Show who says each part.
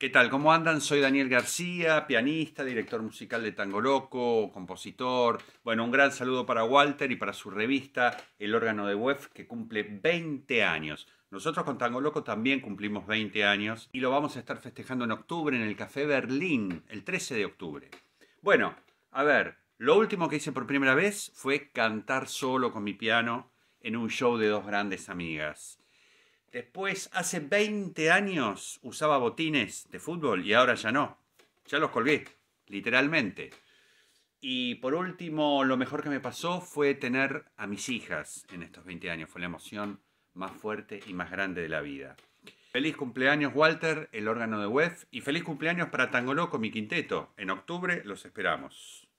Speaker 1: ¿Qué tal? ¿Cómo andan? Soy Daniel García, pianista, director musical de Tango Loco, compositor. Bueno, un gran saludo para Walter y para su revista El órgano de web que cumple 20 años. Nosotros con Tango Loco también cumplimos 20 años y lo vamos a estar festejando en octubre en el Café Berlín, el 13 de octubre. Bueno, a ver, lo último que hice por primera vez fue cantar solo con mi piano en un show de dos grandes amigas. Después, hace 20 años usaba botines de fútbol y ahora ya no. Ya los colgué, literalmente. Y por último, lo mejor que me pasó fue tener a mis hijas en estos 20 años. Fue la emoción más fuerte y más grande de la vida. Feliz cumpleaños Walter, el órgano de web, y feliz cumpleaños para Tango Loco, mi quinteto. En octubre los esperamos.